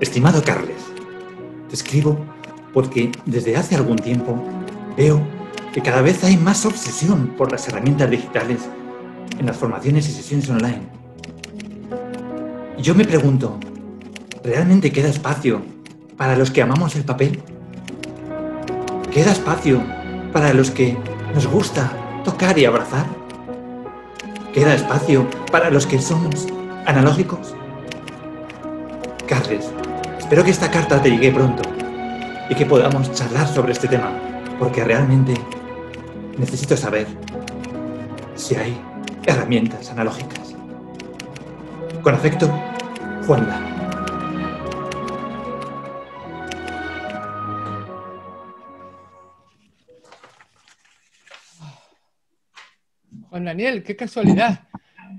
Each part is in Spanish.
Estimado Carles, te escribo porque desde hace algún tiempo veo que cada vez hay más obsesión por las herramientas digitales en las formaciones y sesiones online. Y yo me pregunto, ¿realmente queda espacio para los que amamos el papel? ¿Queda espacio para los que nos gusta tocar y abrazar. Queda espacio para los que somos analógicos. Carles, espero que esta carta te llegue pronto y que podamos charlar sobre este tema, porque realmente necesito saber si hay herramientas analógicas. Con afecto, Juanda. Daniel, qué casualidad.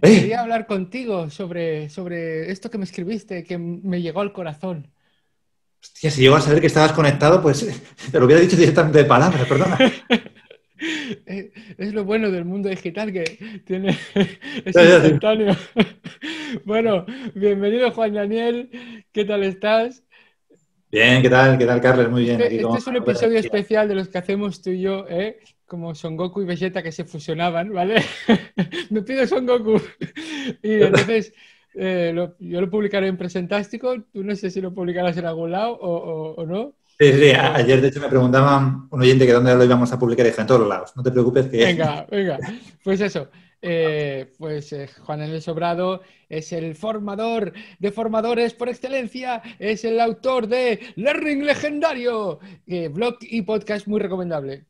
Eh. Quería hablar contigo sobre, sobre esto que me escribiste, que me llegó al corazón. Hostia, si llegó a saber que estabas conectado, pues te lo hubiera dicho directamente de palabras, perdona. es lo bueno del mundo digital que tiene es instantáneo. bueno, bienvenido Juan Daniel, ¿qué tal estás? Bien, ¿qué tal? ¿Qué tal, Carlos? Muy bien. Este, este es un episodio especial de los que hacemos tú y yo, ¿eh? como Son Goku y Vegeta que se fusionaban, ¿vale? Me pido Son Goku. y entonces eh, yo lo publicaré en Presentástico, tú no sé si lo publicarás en algún lado o, no. Sí, sí, ayer de hecho me preguntaban un oyente que dónde lo íbamos a publicar en todos los lados, no te preocupes que... Venga, venga, pues eso. Eh, pues eh, Juan El Sobrado es el formador de formadores por excelencia, es el autor de Learning Legendario, eh, blog y podcast muy recomendable.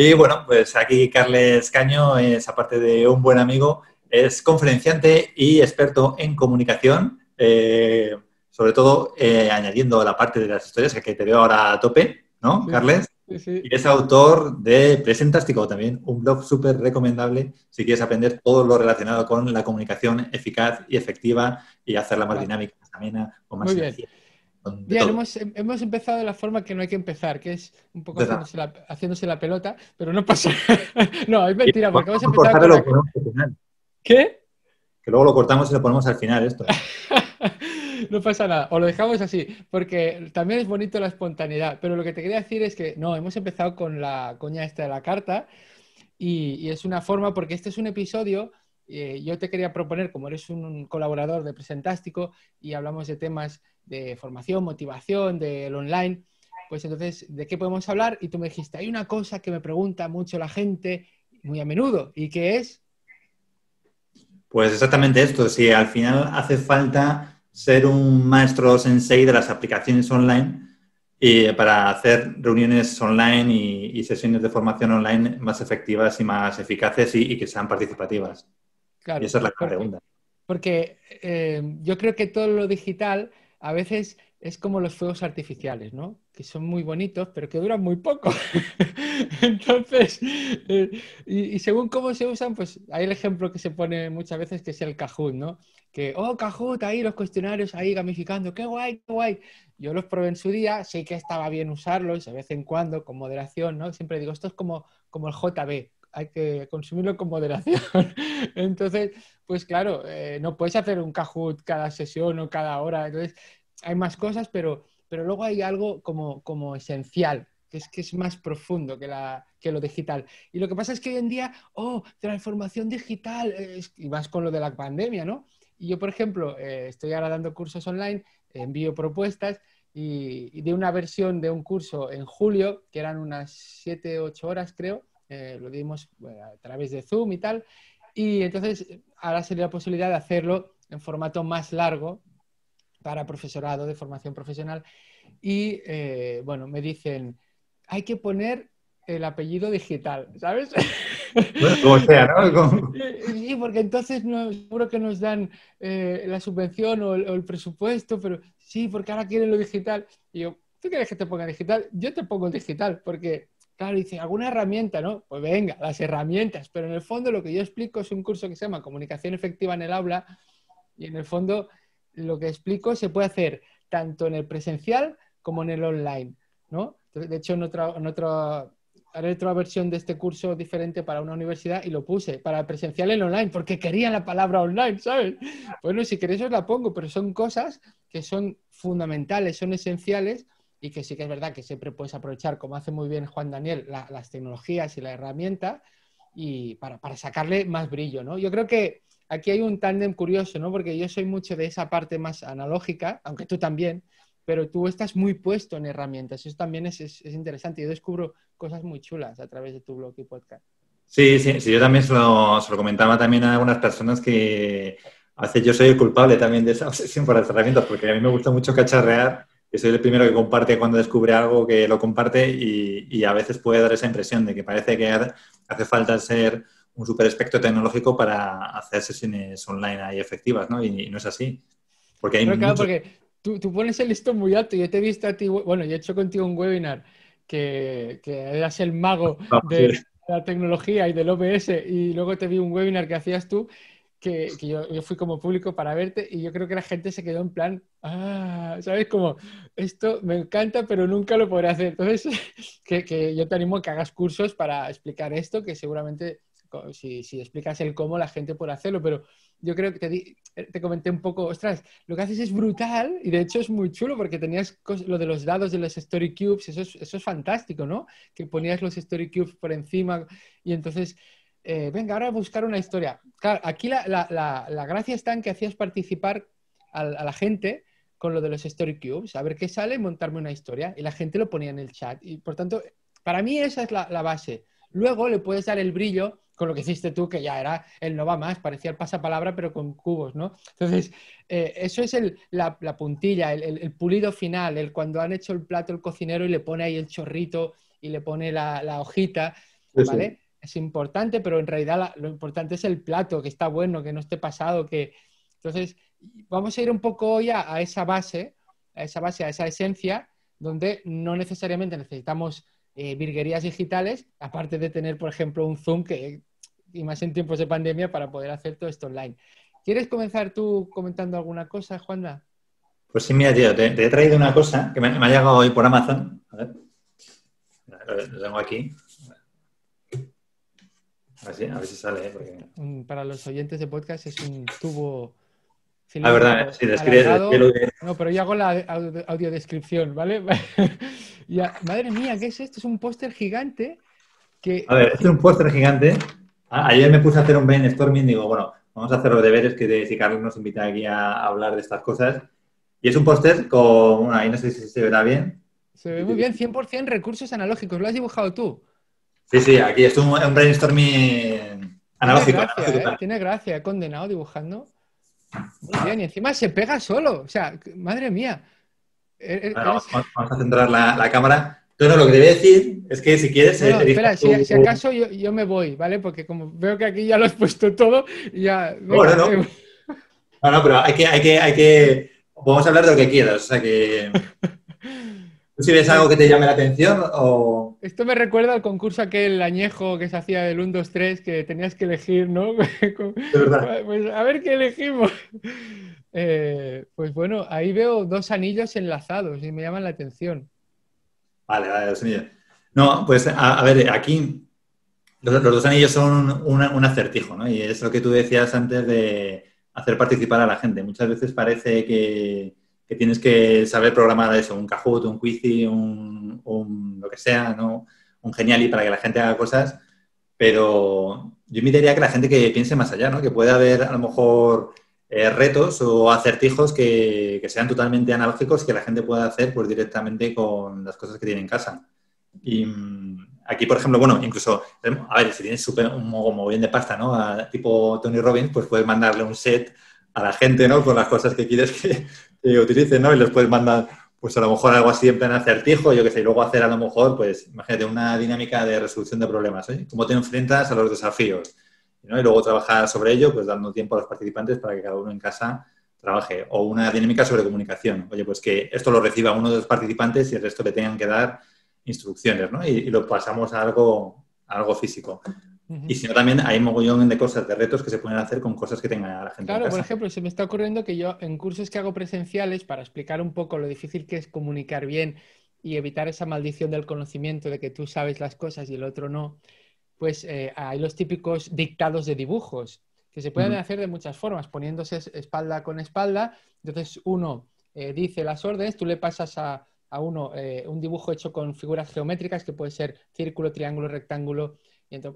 Y bueno, pues aquí Carles Caño es, aparte de un buen amigo, es conferenciante y experto en comunicación, eh, sobre todo eh, añadiendo la parte de las historias que te veo ahora a tope, ¿no, Carles? Y es autor de Presentástico también, un blog súper recomendable si quieres aprender todo lo relacionado con la comunicación eficaz y efectiva y hacerla más dinámica, también amena o más Muy Bien, em, hemos, empezado de la forma que no hay que empezar, que es un poco haciéndose la, pelota, pero no pasa No, es mentira, porque vamos a empezar. ¿Qué? Que luego lo cortamos y lo ponemos al final, esto. no pasa nada, o lo dejamos así, porque también es bonito la espontaneidad, pero lo que te quería decir es que no, hemos empezado con la coña esta de la carta y, es una forma, porque este es un episodio, eh, yo te quería proponer, como eres un colaborador de Presentástico y hablamos de temas de formación, motivación, del online, pues entonces, ¿de qué podemos hablar? Y tú me dijiste, hay una cosa que me pregunta mucho la gente muy a menudo, ¿y qué es? Pues exactamente esto, si al final hace falta ser un maestro sensei de las aplicaciones online y para hacer reuniones online y, sesiones de formación online más efectivas y más eficaces y, que sean participativas. Claro, y esa es la pregunta. Porque eh, yo creo que todo lo digital a veces es como los fuegos artificiales, ¿no? Que son muy bonitos, pero que duran muy poco. Entonces, eh, y, según cómo se usan, pues hay el ejemplo que se pone muchas veces que es el Kahoot, ¿no? Que, oh, Kahoot, ahí los cuestionarios ahí gamificando, qué guay, qué guay. Yo los probé en su día, sé que estaba bien usarlos de vez en cuando, con moderación, ¿no? Siempre digo, esto es como, como el JB, hay que consumirlo con moderación. Entonces, pues claro, eh, no puedes hacer un cajut cada sesión o cada hora. Entonces, hay más cosas, pero, pero luego hay algo como, como esencial, que es que es más profundo que, la, que lo digital. Y lo que pasa es que hoy en día, oh, transformación digital, y más con lo de la pandemia, ¿no? Y yo, por ejemplo, eh, estoy ahora dando cursos online, envío propuestas y, de una versión de un curso en julio, que eran unas 7, 8 horas, creo, eh, lo dimos a través de Zoom y tal, y entonces ahora sería la posibilidad de hacerlo en formato más largo para profesorado de formación profesional. Y eh, bueno, me dicen, hay que poner el apellido digital, ¿sabes? Como sea, ¿no? Sí, porque entonces no, seguro que nos dan eh, la subvención o el, presupuesto, pero sí, porque ahora quieren lo digital. Y yo, ¿tú quieres que te ponga digital? Yo te pongo digital, porque Claro, dice, ¿alguna herramienta, no? Pues venga, las herramientas. Pero en el fondo lo que yo explico es un curso que se llama Comunicación Efectiva en el Aula y en el fondo lo que explico se puede hacer tanto en el presencial como en el online, ¿no? De hecho, en otra, en otra, haré otra versión de este curso diferente para una universidad y lo puse para el presencial en online porque quería la palabra online, ¿sabes? Bueno, si queréis os la pongo, pero son cosas que son fundamentales, son esenciales y que sí que es verdad que siempre puedes aprovechar, como hace muy bien Juan Daniel, las tecnologías y la herramienta y para, para, sacarle más brillo, ¿no? Yo creo que aquí hay un tándem curioso, ¿no? Porque yo soy mucho de esa parte más analógica, aunque tú también, pero tú estás muy puesto en herramientas. Eso también es, es, interesante. Yo descubro cosas muy chulas a través de tu blog y podcast. Sí, sí, sí yo también se lo, comentaba también a algunas personas que hace, yo soy el culpable también de esa obsesión por las herramientas, porque a mí me gusta mucho cacharrear yo soy el primero que comparte cuando descubre algo que lo comparte y, a veces puede dar esa impresión de que parece que hace falta ser un super espectro tecnológico para hacer sesiones online ahí efectivas, ¿no? Y, no es así. Porque hay claro, porque tú, pones el listón muy alto. Yo te he visto a ti, bueno, he hecho contigo un webinar que, eras el mago ah, de la tecnología y del OBS y luego te vi un webinar que hacías tú que, yo, fui como público para verte y yo creo que la gente se quedó en plan, ah, ¿sabes? Como, esto me encanta, pero nunca lo podré hacer. Entonces, que, que yo te animo a que hagas cursos para explicar esto, que seguramente si, si, explicas el cómo, la gente puede hacerlo, pero yo creo que eh, te, comenté un poco, ostras, lo que haces es brutal y de hecho es muy chulo porque tenías lo de los dados de los Story Cubes, eso eso es fantástico, ¿no? Que ponías los Story Cubes por encima y entonces eh, venga, ahora a buscar una historia. aquí la, la, la, la, gracia está en que hacías participar a, la gente con lo de los Story Cubes, a ver qué sale, montarme una historia. Y la gente lo ponía en el chat. Y por tanto, para mí esa es la, base. Luego le puedes dar el brillo con lo que hiciste tú, que ya era el no va más, parecía el pasapalabra, pero con cubos, ¿no? Entonces, eh, eso es la, puntilla, el, pulido final, el cuando han hecho el plato el cocinero y le pone ahí el chorrito y le pone la, hojita, ¿vale? es importante, pero en realidad lo importante es el plato, que está bueno, que no esté pasado, que... Entonces, vamos a ir un poco hoy a, esa base, a esa base, a esa esencia, donde no necesariamente necesitamos eh, virguerías digitales, aparte de tener, por ejemplo, un Zoom, que, y más en tiempos de pandemia, para poder hacer todo esto online. ¿Quieres comenzar tú comentando alguna cosa, Juanda? Pues sí, mira, tío, te, he traído una cosa que me, ha llegado hoy por Amazon. A ver, lo tengo aquí. A ver si, sale. ¿eh? Para los oyentes de podcast es un tubo. La ah, verdad, si describe, No, pero yo hago la audiodescripción, ¿vale? madre mía, ¿qué es esto? Es un póster gigante que... A ver, es un póster gigante. ayer me puse a hacer un brainstorming y digo, bueno, vamos a hacer los deberes que si Carlos nos invita aquí a hablar de estas cosas. Y es un póster con... Ahí no sé si se verá bien. Se ve muy bien, 100% recursos analógicos. Lo has dibujado tú. Sí, sí, aquí es un, brainstorming analógico. ¿eh? Tiene gracia, he condenado dibujando. Muy bien, y encima se pega solo. O sea, madre mía. Eh, eh, vamos, a centrar la, la cámara. Tú lo que te voy a decir es que si quieres... espera, si, acaso yo, yo, me voy, ¿vale? Porque como veo que aquí ya lo has puesto todo, ya... No, no, pero hay que, hay que, hay que... Podemos hablar de lo que quieras, o sea que... ¿Tú si ves algo que te llame la atención o...? Esto me recuerda al concurso aquel añejo que se hacía del 1, 2, 3, que tenías que elegir, ¿no? verdad. Pues, pues a ver qué elegimos. Eh, pues bueno, ahí veo dos anillos enlazados y me llaman la atención. Vale, vale, dos anillos. No, pues a, ver, aquí los, dos anillos son un acertijo, ¿no? Y es lo que tú decías antes de hacer participar a la gente. Muchas veces parece que que tienes que saber programar eso, un Kahoot, un Quizy, un, lo que sea, ¿no? un Geniali para que la gente haga cosas, pero yo invitaría a que la gente que piense más allá, ¿no? que pueda haber a lo mejor eh, retos o acertijos que, que, sean totalmente analógicos que la gente pueda hacer pues, directamente con las cosas que tiene en casa. Y mm, aquí, por ejemplo, bueno, incluso, eh, a ver, si tienes super, un mogollón de pasta, ¿no? tipo Tony Robbins, pues puedes mandarle un set a la gente, ¿no? Con las cosas que quieres que, utilicen, ¿no? Y les puedes mandar, pues a lo mejor algo así en plan acertijo, yo qué sé, y luego hacer a lo mejor, pues imagínate, una dinámica de resolución de problemas, ¿eh? ¿Cómo te enfrentas a los desafíos? ¿no? Y luego trabajar sobre ello, pues dando tiempo a los participantes para que cada uno en casa trabaje. O una dinámica sobre comunicación. Oye, pues que esto lo reciba uno de los participantes y el resto le tengan que dar instrucciones, ¿no? Y, lo pasamos a algo, a algo físico. Y si no, también hay mogollón de cosas, de retos que se pueden hacer con cosas que tenga la gente. Claro, por ejemplo, se me está ocurriendo que yo en cursos que hago presenciales, para explicar un poco lo difícil que es comunicar bien y evitar esa maldición del conocimiento de que tú sabes las cosas y el otro no, pues eh, hay los típicos dictados de dibujos que se pueden hacer de muchas formas, poniéndose espalda con espalda. Entonces uno eh, dice las órdenes, tú le pasas a, uno eh, un dibujo hecho con figuras geométricas que puede ser círculo, triángulo, rectángulo,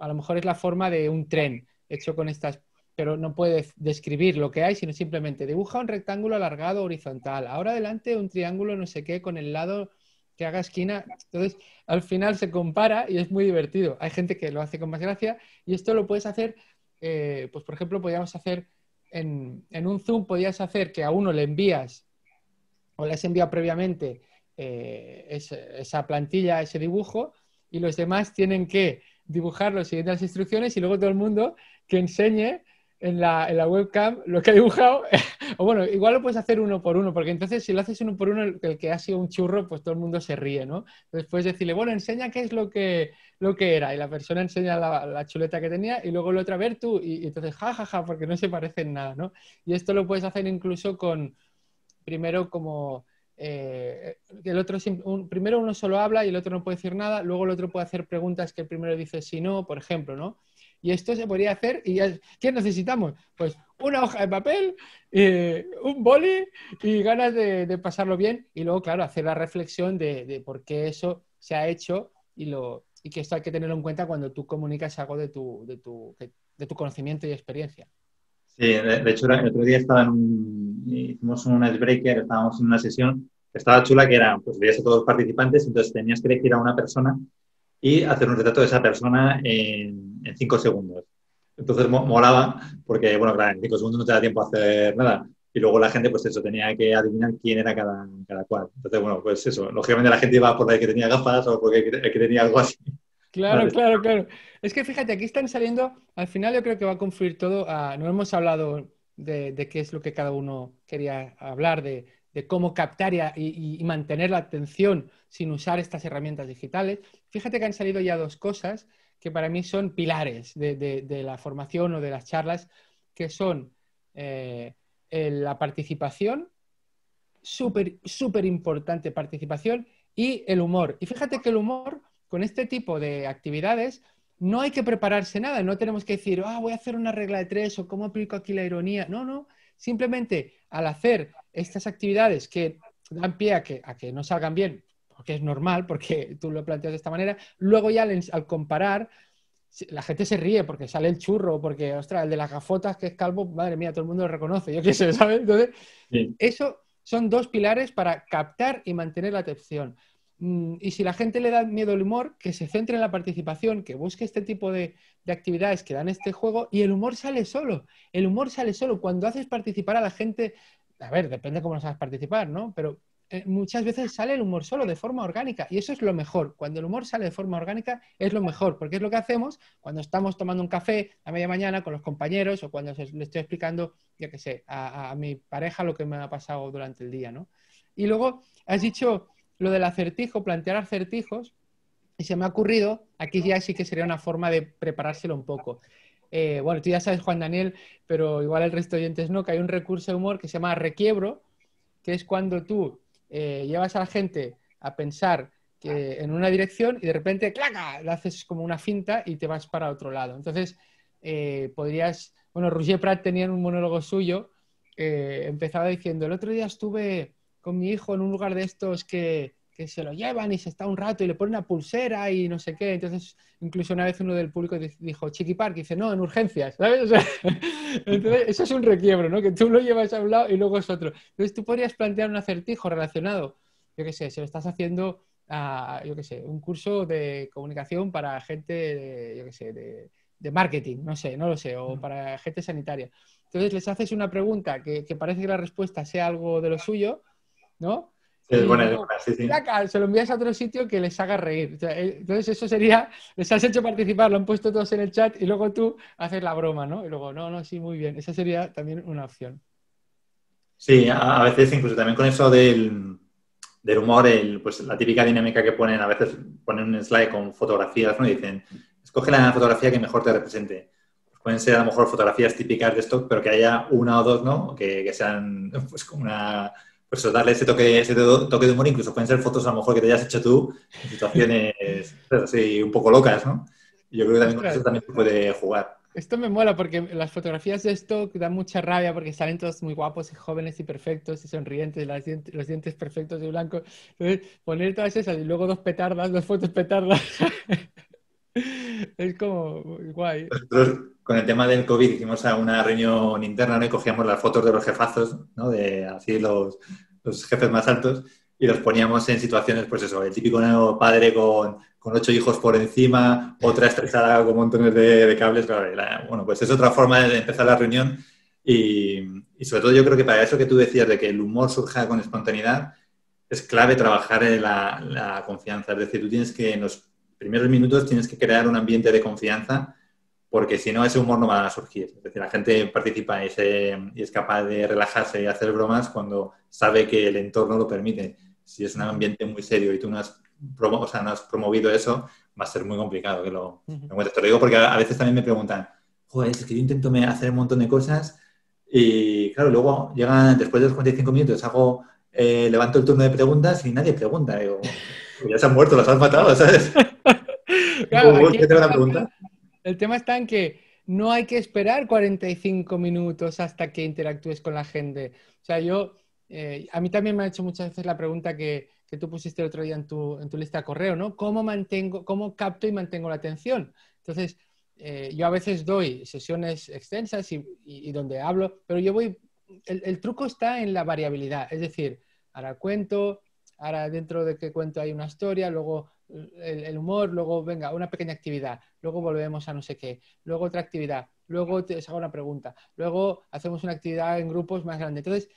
a lo mejor es la forma de un tren hecho con estas, pero no puedes describir lo que hay, sino simplemente dibuja un rectángulo alargado horizontal. Ahora adelante un triángulo no sé qué con el lado que haga esquina. Entonces, al final se compara y es muy divertido. Hay gente que lo hace con más gracia y esto lo puedes hacer, eh, pues por ejemplo, podríamos hacer en, un Zoom, podías hacer que a uno le envías o le has enviado previamente eh, esa plantilla, ese dibujo, y los demás tienen que dibujar siguiendo siguientes instrucciones y luego todo el mundo que enseñe en la, webcam lo que ha dibujado. o bueno, igual lo puedes hacer uno por uno, porque entonces si lo haces uno por uno, el, que ha sido un churro, pues todo el mundo se ríe, ¿no? Entonces puedes decirle, bueno, enseña qué es lo que, lo que era. Y la persona enseña la, chuleta que tenía y luego lo otra, vez ver tú. Y, entonces, ja ja, ja, porque no se parecen nada, ¿no? Y esto lo puedes hacer incluso con, primero como eh, eh, el otro primero uno solo habla y el otro no puede decir nada, luego el otro puede hacer preguntas que el primero dice si no, por ejemplo, ¿no? Y esto se podría hacer y ¿qué necesitamos? Pues una hoja de papel, eh, un boli y ganas de, pasarlo bien y luego, claro, hacer la reflexión de, de, por qué eso se ha hecho y, lo, y que esto hay que tenerlo en cuenta cuando tú comunicas algo de tu, de tu, de tu conocimiento y experiencia. Sí, de, hecho, el otro día estaba un, hicimos un icebreaker, estábamos en una sesión, estaba chula, que era, pues veías a todos los participantes, entonces tenías que elegir a una persona y hacer un retrato de esa persona en, cinco segundos. Entonces molaba, porque, bueno, claro, en cinco segundos no te da tiempo a hacer nada. Y luego la gente, pues eso, tenía que adivinar quién era cada, cada cual. Entonces, bueno, pues eso, lógicamente la gente iba por la que tenía gafas o porque el que tenía algo así. Claro, claro, claro. Es que fíjate, aquí están saliendo, al final yo creo que va a confluir todo, no hemos hablado de, qué es lo que cada uno quería hablar, de, cómo captar y, mantener la atención sin usar estas herramientas digitales. Fíjate que han salido ya dos cosas que para mí son pilares de, la formación o de las charlas, que son eh, la participación, súper, súper importante participación, y el humor. Y fíjate que el humor con este tipo de actividades no hay que prepararse nada, no tenemos que decir, ah, voy a hacer una regla de tres o cómo aplico aquí la ironía. No, no, simplemente al hacer estas actividades que dan pie a que, no salgan bien, porque es normal, porque tú lo planteas de esta manera, luego ya al, comparar la gente se ríe porque sale el churro, porque, ostras, el de las gafotas que es calvo, madre mía, todo el mundo lo reconoce, yo qué sé, Entonces, eso son dos pilares para captar y mantener la atención. Mm, y si la gente le da miedo el humor, que se centre en la participación, que busque este tipo de, actividades que dan este juego y el humor sale solo. El humor sale solo. Cuando haces participar a la gente, a ver, depende cómo nos haces participar, ¿no? Pero eh, muchas veces sale el humor solo de forma orgánica y eso es lo mejor. Cuando el humor sale de forma orgánica es lo mejor, porque es lo que hacemos cuando estamos tomando un café a media mañana con los compañeros o cuando le estoy explicando, ya que sé, a, a mi pareja lo que me ha pasado durante el día, ¿no? Y luego has dicho lo del acertijo, plantear acertijos, y se me ha ocurrido, aquí ya sí que sería una forma de preparárselo un poco. Eh, bueno, tú ya sabes, Juan Daniel, pero igual el resto de oyentes no, que hay un recurso de humor que se llama requiebro, que es cuando tú eh, llevas a la gente a pensar que en una dirección y de repente, ¡claca!, le haces como una finta y te vas para otro lado. Entonces, eh, podrías, bueno, Roger Pratt tenía un monólogo suyo, empezaba diciendo, el otro día estuve con mi hijo en un lugar de estos que, se lo llevan y se está un rato y le ponen una pulsera y no sé qué. Entonces, incluso una vez uno del público dijo, Chiqui Park, y dice, no, en urgencias, ¿sabes? entonces, eso es un requiebro, ¿no? Que tú lo llevas a un lado y luego es otro. Entonces, tú podrías plantear un acertijo relacionado. Yo qué sé, se lo estás haciendo a, yo qué sé, un curso de comunicación para gente, yo qué sé, de, marketing, no sé, no lo sé, o para gente sanitaria. Entonces, les haces una pregunta que parece que la respuesta sea algo de lo suyo ¿no? se lo envías a otro sitio que les haga reír. Eh, entonces eso sería, les has hecho participar, lo han puesto todos en el chat y luego tú haces la broma, ¿no? Y luego, no, no, sí, muy bien. Esa sería también una opción. Sí, a, veces incluso también con eso del, humor, el, pues la típica dinámica que ponen, a veces ponen un slide con fotografías, ¿no? Y dicen, escoge la fotografía que mejor te represente. Pues pueden ser a lo mejor fotografías típicas de stock, pero que haya una o dos, ¿no? Que, que sean pues como una pues darle ese toque, ese toque de humor, incluso pueden ser fotos a lo mejor que te hayas hecho tú en situaciones pues, así un poco locas, ¿no? Yo creo que también con eso también se puede jugar. Esto me mola porque las fotografías de esto dan mucha rabia porque salen todos muy guapos y jóvenes y perfectos y sonrientes, los dientes perfectos y blancos. poner todas esas y luego dos petardas, dos fotos petardas. Es como guay. Nosotros con el tema del COVID hicimos una reunión interna y cogíamos las fotos de los jefazos, ¿no? de así los, los jefes más altos, y los poníamos en situaciones, pues eso, el típico padre con, con ocho hijos por encima, otra estresada con montones de, cables. Claro, bueno, pues es otra forma de empezar la reunión y, sobre todo yo creo que para eso que tú decías de que el humor surja con espontaneidad, es clave trabajar en la, la confianza. Es decir, tú tienes que, en primeros minutos tienes que crear un ambiente de confianza porque si no ese humor no va a surgir. Es decir, la gente participa y, y es capaz de relajarse y hacer bromas cuando sabe que el entorno lo permite. Si es un ambiente muy serio y tú no has, no has promovido eso, va a ser muy complicado que lo, Te lo digo porque a, veces también me preguntan, joder, es que yo intento hacer un montón de cosas y claro, luego llegan después de los 45 minutos, hago, eh, levanto el turno de preguntas y nadie pregunta ya se han muerto, las has matado, ¿sabes? El tema está en que no hay que esperar 45 minutos hasta que interactúes con la gente. O sea, yo, eh, a mí también me ha hecho muchas veces la pregunta que, tú pusiste el otro día en tu, lista de correo, ¿no? ¿Cómo, mantengo, ¿Cómo capto y mantengo la atención? Entonces, eh, yo a veces doy sesiones extensas y, donde hablo, pero yo voy, el, truco está en la variabilidad, es decir, ahora cuento, ahora dentro de que cuento hay una historia, luego eh, el, humor, luego venga, una pequeña actividad, luego volvemos a no sé qué, luego otra actividad, luego te hago una pregunta, luego hacemos una actividad en grupos más grande. Entonces,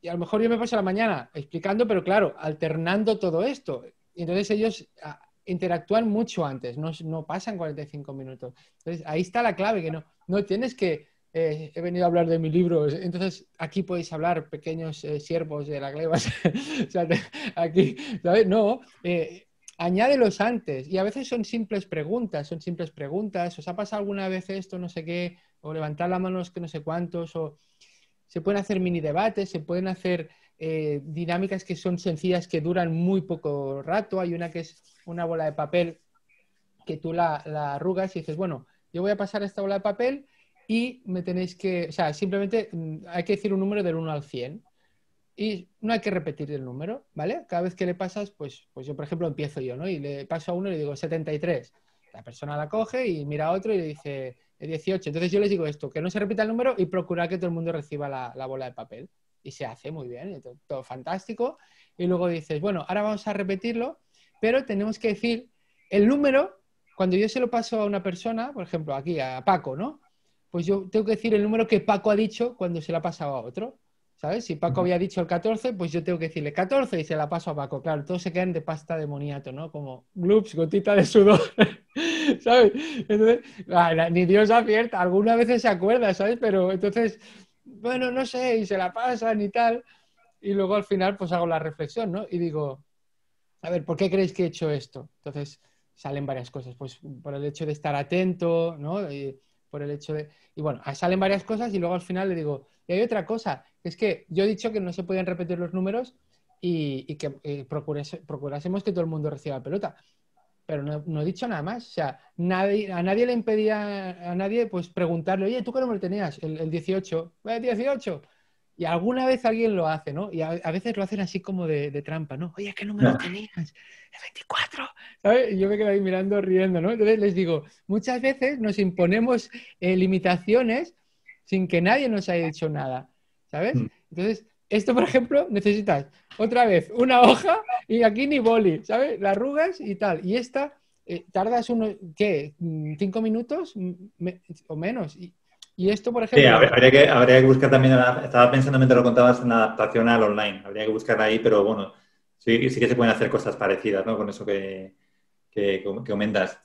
y a lo mejor yo me paso la mañana explicando, pero claro, alternando todo esto. Y entonces ellos ah, interactúan mucho antes, no, no pasan 45 minutos. Entonces, ahí está la clave, que no, no tienes que eh, he venido a hablar de mi libro, entonces aquí podéis hablar, pequeños eh, siervos de la gleba, aquí, ¿sabes? No, eh, añádelos antes, y a veces son simples preguntas, son simples preguntas, ¿os ha pasado alguna vez esto, no sé qué, o levantar la mano, que no sé cuántos, o se pueden hacer mini debates, se pueden hacer dinámicas que son sencillas, que duran muy poco rato, hay una que es una bola de papel que tú la, la arrugas y dices, bueno, yo voy a pasar esta bola de papel, y me tenéis que, o sea, simplemente mm, hay que decir un número del 1 al 100 y no hay que repetir el número, ¿vale? Cada vez que le pasas, pues, pues yo, por ejemplo, empiezo yo, ¿no? Y le paso a uno y le digo 73. La persona la coge y mira a otro y le dice 18. Eh, Entonces yo les digo esto, que no se repita el número y procurar que todo el mundo reciba la, la bola de papel. Y se hace muy bien, todo fantástico. Y luego dices, bueno, ahora vamos a repetirlo, pero tenemos que decir el número, cuando yo se lo paso a una persona, por ejemplo, aquí a Paco, ¿no? pues yo tengo que decir el número que Paco ha dicho cuando se la pasado a otro. ¿Sabes? Si Paco había dicho el 14, pues yo tengo que decirle 14 y se la paso a Paco. Claro, todos se quedan de pasta demoniato, ¿no? Como gloops, gotita de sudor. ¿Sabes? Entonces, ah, ni Dios acierta, algunas veces se acuerda, ¿sabes? Pero entonces, bueno, no sé, y se la pasan y tal. Y luego al final, pues hago la reflexión, ¿no? Y digo, a ver, ¿por qué creéis que he hecho esto? Entonces salen varias cosas, pues por el hecho de estar atento, ¿no? Y, eh, por el hecho de... Y bueno, salen varias cosas y luego al final le digo, y hay otra cosa, es que yo he dicho que no se podían repetir los números y, que eh, procurásemos que todo el mundo reciba la pelota. Pero no, he dicho nada más. O sea, nadie, a nadie le impedía, a nadie pues preguntarle, oye, ¿tú qué número tenías? El, el 18. El 18. Y alguna vez alguien lo hace, ¿no? Y a, veces lo hacen así como de, trampa, ¿no? Oye, ¿qué número tenías? El 24. ¿Sabes? Y yo me quedo ahí mirando, riendo, ¿no? Entonces les digo, muchas veces nos imponemos eh, limitaciones sin que nadie nos haya dicho nada, ¿sabes? Mm. Entonces, esto, por ejemplo, necesitas otra vez una hoja y aquí ni boli, ¿sabes? La arrugas y tal. Y esta, eh, tardas unos, ¿qué? ¿Cinco minutos o menos? Y, y esto, por ejemplo... habría que, habría que buscar también, ah, estaba pensando mientras lo contabas, en la adaptación al online. Habría que buscar ahí, pero bueno, sí, sí que se pueden hacer cosas parecidas, ¿no? Con eso que, que, comentas.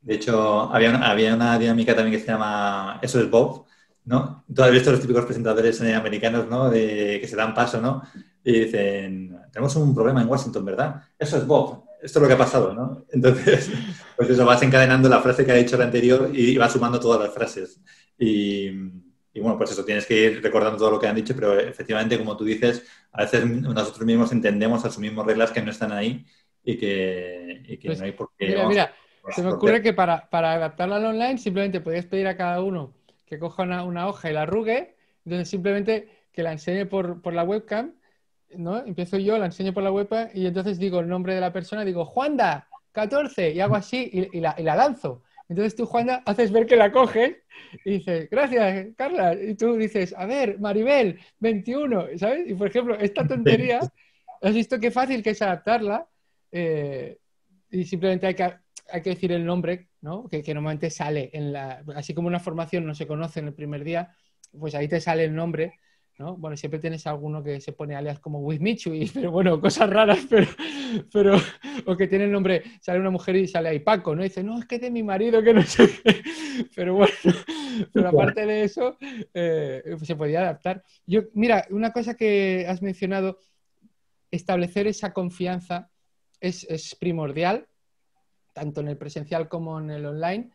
De hecho, había una, había una dinámica también que se llama Eso es Bob, ¿no? Tú has visto los típicos presentadores eh, americanos, ¿no? De, que se dan paso, ¿no? Y dicen, tenemos un problema en Washington, ¿verdad? Eso es Bob esto es lo que ha pasado, ¿no? Entonces, pues eso, vas encadenando la frase que ha dicho la anterior y vas sumando todas las frases. Y, bueno, pues eso, tienes que ir recordando todo lo que han dicho, pero efectivamente, como tú dices, a veces nosotros mismos entendemos, asumimos reglas que no están ahí y que, pues no hay por qué. Mira, mira, se me ocurre que para, adaptarla al online simplemente podías pedir a cada uno que coja una, hoja y la arrugue, entonces simplemente que la enseñe por, por la webcam ¿no? Empiezo yo, la enseño por la web y entonces digo el nombre de la persona, digo, Juanda, 14, y hago así y, la, lanzo. Entonces tú, Juanda, haces ver que la coge y gracias, Carla. Y tú dices, a ver, Maribel, 21, ¿sabes? Y por ejemplo, esta tontería, has visto qué fácil que es adaptarla eh, y simplemente hay que, hay que decir el nombre, ¿no? Que, que normalmente sale en la, así como una formación no se conoce en el primer día, pues ahí te sale el nombre bueno, siempre tienes alguno que se pone alias como With Michu, y, pero bueno, cosas raras, pero, pero, o que tiene el nombre, sale una mujer y sale ahí Paco, ¿no? dice, no, es que es de mi marido, que no sé Pero bueno, pero aparte de eso, eh, se podía adaptar. Yo, mira, una cosa que has mencionado, establecer esa confianza es primordial, tanto en el presencial como en el online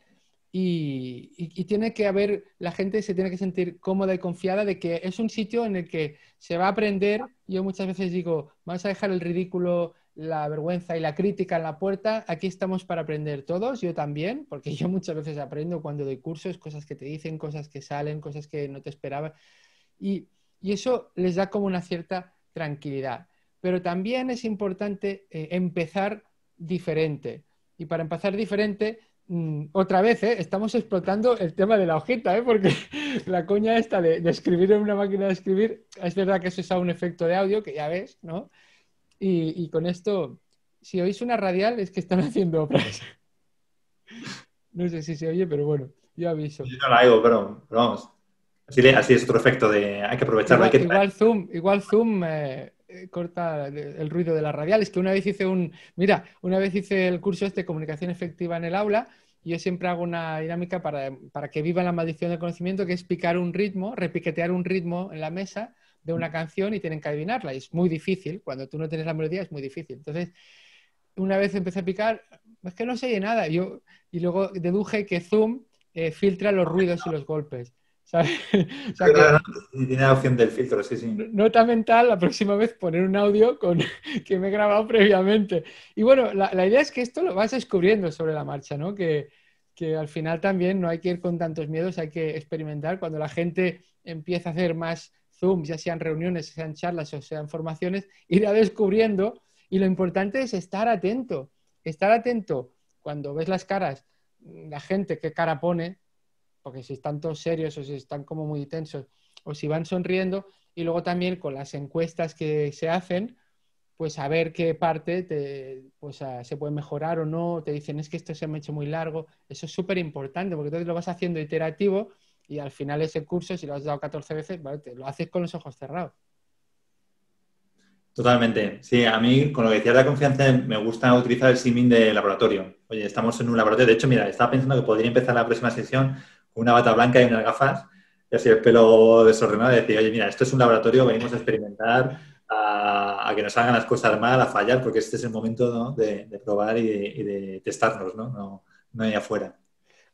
y, tiene que haber, la gente se tiene que sentir cómoda y confiada de que es un sitio en el que se va a aprender. Yo muchas veces digo, vamos a dejar el ridículo, la vergüenza y la crítica en la puerta. Aquí estamos para aprender todos, yo también, porque yo muchas veces aprendo cuando doy cursos, cosas que te dicen, cosas que salen, cosas que no te esperaba Y, eso les da como una cierta tranquilidad. Pero también es importante eh, empezar diferente. Y para empezar diferente, Mm, otra vez, ¿eh? estamos explotando el tema de la hojita, ¿eh? porque la coña esta de, escribir en una máquina de escribir, es verdad que eso es a un efecto de audio, que ya ves, ¿no? Y, con esto, si oís una radial, es que están haciendo obras. no sé si se oye, pero bueno, yo aviso. Yo no la oigo, pero, vamos. Así, es otro efecto de hay que aprovecharlo. Igual, Zoom, igual Zoom eh, eh, corta el ruido de las radiales, que una vez hice un, mira, una vez hice el curso este, comunicación efectiva en el aula, yo siempre hago una dinámica para, que viva la maldición del conocimiento, que es picar un ritmo, repiquetear un ritmo en la mesa de una mm. canción y tienen que adivinarla. es muy difícil, cuando tú no tienes la melodía es muy difícil. Entonces, una vez empecé a picar, es que no se oye nada. Yo, y luego deduje que Zoom eh, filtra los ruidos y los golpes tiene opción del filtro, sí, Nota mental, la próxima vez poner un audio con, que me he grabado previamente. Y bueno, la, idea es que esto lo vas descubriendo sobre la marcha, ¿no? Que, que al final también no hay que ir con tantos miedos, hay que experimentar. Cuando la gente empieza a hacer más Zoom, ya sean reuniones, sean charlas o sean formaciones, irá descubriendo. Y lo importante es estar atento, estar atento cuando ves las caras, mm, la gente, qué cara pone, porque si están todos serios o si están como muy tensos o si van sonriendo y luego también con las encuestas que se hacen, pues a ver qué parte pues, ah, se puede mejorar o no, te dicen es que esto se me ha hecho muy largo, eso es súper importante porque entonces lo vas haciendo iterativo y al final ese curso, si lo has dado 14 veces, te, lo haces con los ojos cerrados. Totalmente. Sí, a mí con lo que decías de la confianza me gusta utilizar el simming de laboratorio. Oye, estamos en un laboratorio. De hecho, mira, estaba pensando que podría empezar la próxima sesión una bata blanca y unas gafas, y así el pelo desordenado, y decir, oye, mira, esto es un laboratorio, venimos a experimentar, a, que nos hagan las cosas mal, a fallar, porque este es el momento de, probar y de, testarnos, ¿no? ¿no? hay afuera.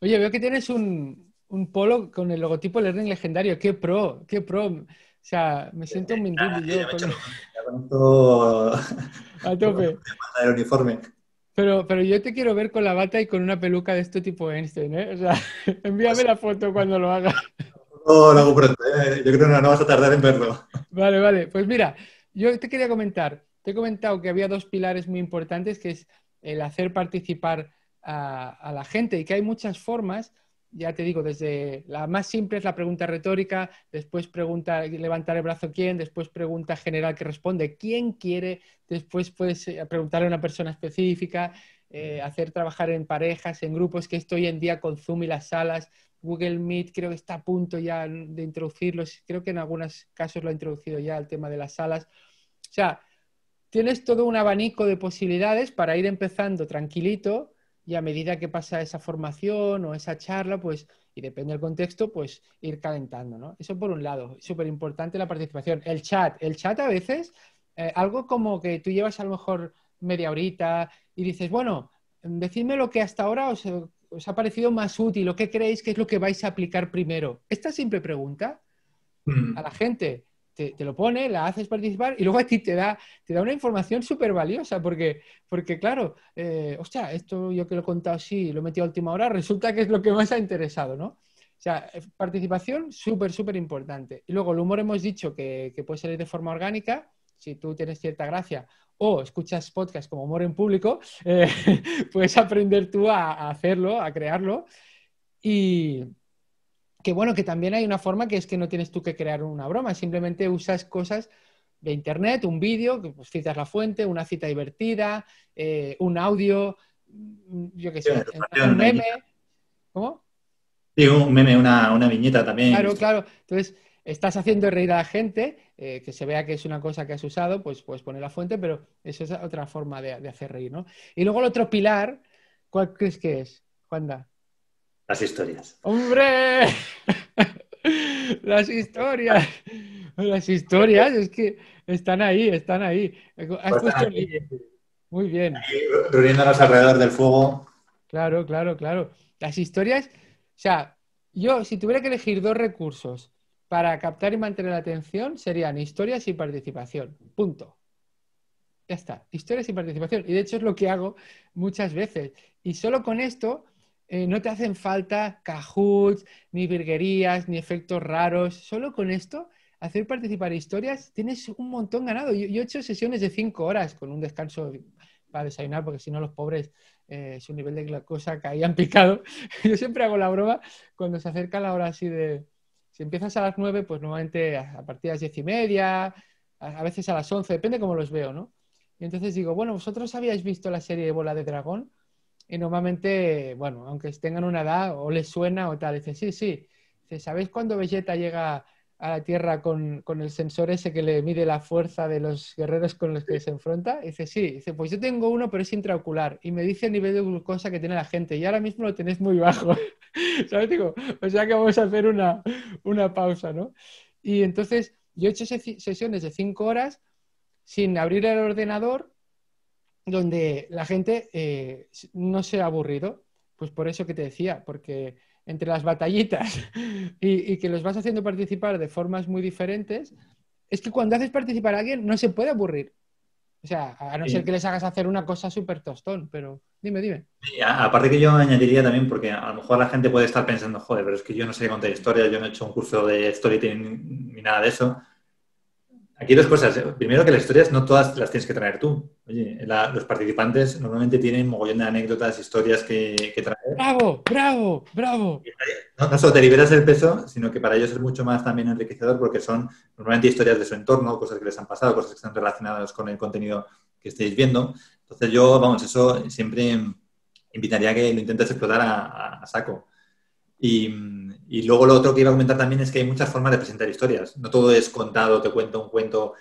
Oye, veo que tienes un, un polo con el logotipo Learning Legendario. ¡Qué pro! ¡Qué pro! O sea, me siento un mendigo yo. Con... tope. el uniforme. Pero, pero yo te quiero ver con la bata y con una peluca de este tipo Einstein, ¿eh? O sea, envíame la foto cuando lo haga. No, lo hago ¿eh? Yo creo que no, vas a tardar en verlo. Vale, vale. Pues mira, yo te quería comentar. Te he comentado que había dos pilares muy importantes, que es el hacer participar a la gente y que hay muchas formas ya te digo, desde la más simple es la pregunta retórica, después pregunta levantar el brazo quién, después pregunta general que responde quién quiere, después puedes eh, preguntarle a una persona específica, eh, hacer trabajar en parejas, en grupos, que estoy en día con Zoom y las salas, Google Meet creo que está a punto ya de introducirlo, creo que en algunos casos lo ha introducido ya el tema de las salas. O sea, tienes todo un abanico de posibilidades para ir empezando tranquilito y a medida que pasa esa formación o esa charla, pues, y depende del contexto, pues ir calentando, ¿no? Eso por un lado, súper importante la participación. El chat, el chat a veces, eh, algo como que tú llevas a lo mejor media horita y dices, bueno, decidme lo que hasta ahora os, os ha parecido más útil o qué creéis que es lo que vais a aplicar primero. Esta simple pregunta mm. a la gente te, lo pone, la haces participar y luego aquí te da, te da una información súper valiosa porque, porque claro, eh, hostia, esto yo que lo he contado así, lo he metido a última hora, resulta que es lo que más ha interesado, ¿no? O sea, eh, participación súper, súper importante. Y luego el humor hemos dicho que, puede salir de forma orgánica, si tú tienes cierta gracia o escuchas podcasts como Humor en Público, eh, puedes aprender tú a, a hacerlo, a crearlo. Y, que bueno, que también hay una forma que es que no tienes tú que crear una broma, simplemente usas cosas de internet, un vídeo, que pues, citas la fuente, una cita divertida, eh, un audio, mm, yo qué sé, un, meme. ¿Cómo? un meme, una, viñeta también. Claro, claro. Entonces, estás haciendo reír a la gente, eh, que se vea que es una cosa que has usado, pues puedes poner la fuente, pero eso es otra forma de, de hacer reír, ¿no? Y luego el otro pilar, ¿cuál crees que es, Juanda? Las historias. ¡Hombre! Las historias. Las historias, es que están ahí, están ahí. Pues Muy bien. Reuniéndonos alrededor del fuego. Claro, claro, claro. Las historias, o sea, yo si tuviera que elegir dos recursos para captar y mantener la atención serían historias y participación. Punto. Ya está, historias y participación. Y de hecho es lo que hago muchas veces. Y solo con esto eh, no te hacen falta cajuts, ni virguerías, ni efectos raros. Solo con esto, hacer participar historias, tienes un montón ganado. Yo, he hecho sesiones de cinco horas con un descanso para desayunar, porque si no los pobres, eh, su nivel de glucosa caían picado. yo siempre hago la broma cuando se acerca la hora así de... Si empiezas a las nueve, pues normalmente a, partir de las diez y media, a, veces a las once, depende cómo los veo, ¿no? Y entonces digo, bueno, ¿vosotros habíais visto la serie de Bola de Dragón? Y normalmente, bueno, aunque tengan una edad o les suena o tal, dice, sí, sí, dice, ¿sabéis cuándo Vegeta llega a la Tierra con, con, el sensor ese que le mide la fuerza de los guerreros con los que se enfrenta? Y dice, sí, dice, pues yo tengo uno, pero es intraocular. Y me dice el nivel de glucosa que tiene la gente. Y ahora mismo lo tenéis muy bajo. ¿Sabes? Digo, o sea que vamos a hacer una, una pausa, ¿no? Y entonces yo he hecho sesiones de cinco horas sin abrir el ordenador donde la gente eh, no se ha aburrido, pues por eso que te decía, porque entre las batallitas y, que los vas haciendo participar de formas muy diferentes, es que cuando haces participar a alguien no se puede aburrir. O sea, a no ser que les hagas hacer una cosa súper tostón, pero dime, dime. aparte que yo añadiría también, porque a lo mejor la gente puede estar pensando, joder, pero es que yo no sé contar historias, yo no he hecho un curso de storytelling ni nada de eso, Aquí dos cosas. ¿eh? Primero que las historias no todas las tienes que traer tú. Oye, los participantes normalmente tienen mogollón de anécdotas, historias que, que traer. ¡Bravo, bravo, bravo! No, solo te liberas el peso, sino que para ellos es mucho más también enriquecedor porque son normalmente historias de su entorno, cosas que les han pasado, cosas que están relacionadas con el contenido que estéis viendo. Entonces yo, vamos, eso siempre invitaría a que lo intentes explotar a saco. Y, y luego lo otro que iba a comentar también es que hay muchas formas de presentar historias. No todo es contado, te cuento un cuento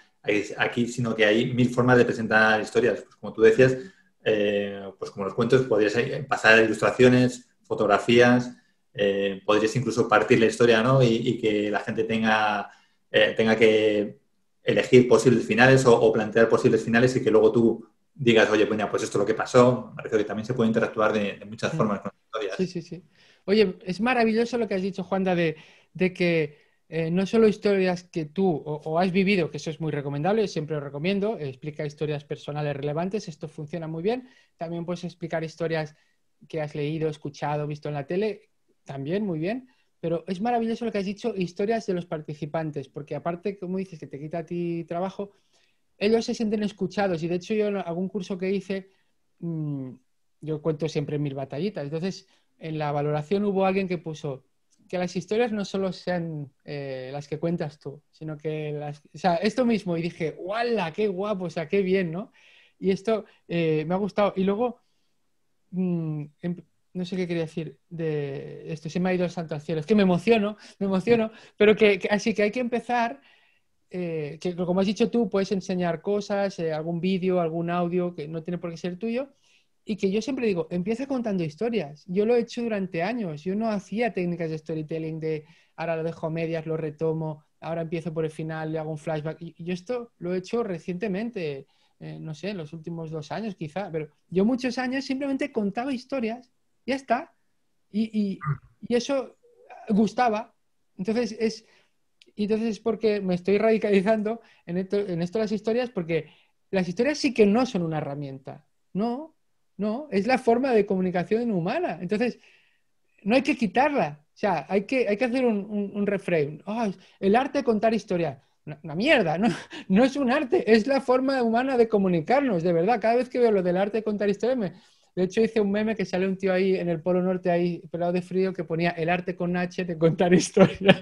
aquí, sino que hay mil formas de presentar historias. Pues como tú decías, eh, pues como los cuentos, podrías pasar a ilustraciones, fotografías, eh, podrías incluso partir la historia y, que la gente tenga, eh, tenga que elegir posibles finales o, plantear posibles finales y que luego tú digas, oye, pues esto es lo que pasó. Me parece que también se puede interactuar de, muchas formas con las historias. Sí, sí, sí. Oye, es maravilloso lo que has dicho, Juanda, de, que eh, no solo historias que tú o, has vivido, que eso es muy recomendable, siempre lo recomiendo, explica historias personales relevantes, esto funciona muy bien. También puedes explicar historias que has leído, escuchado, visto en la tele, también muy bien. Pero es maravilloso lo que has dicho, historias de los participantes, porque aparte, como dices, que te quita a ti trabajo, ellos se sienten escuchados. Y de hecho yo en algún curso que hice, mm, yo cuento siempre mil batallitas. Entonces, en la valoración hubo alguien que puso que las historias no solo sean eh, las que cuentas tú, sino que las... O sea, esto mismo. Y dije, ¡wala! ¡Qué guapo! O sea, qué bien, ¿no? Y esto eh, me ha gustado. Y luego, mm, em, no sé qué quería decir de esto. Se me ha ido el santo cielo. Es que me emociono, me emociono. Pero que, así que hay que empezar... Eh, que como has dicho tú, puedes enseñar cosas, algún vídeo, algún audio que no tiene por qué ser tuyo, y que yo siempre digo, empieza contando historias. Yo lo he hecho durante años. Yo no hacía técnicas de storytelling de ahora lo dejo medias, lo retomo, ahora empiezo por el final, le hago un flashback. Y yo esto lo he hecho recientemente, eh, no sé, los últimos dos años quizá, pero yo muchos años simplemente contaba historias, ya está. Y, y, y eso gustaba. Entonces es... Y entonces es porque me estoy radicalizando en esto, en esto de las historias, porque las historias sí que no son una herramienta. No, no, es la forma de comunicación humana. Entonces, no hay que quitarla. O sea, hay que, hay que hacer un, un, el arte de contar historia. Una mierda, no, no es un arte, es la forma humana de comunicarnos, de verdad. Cada vez que veo lo del arte de contar historia me, de hecho, hice un meme que sale un tío ahí en el Polo Norte, ahí pelado de frío, que ponía el arte con H de contar historias.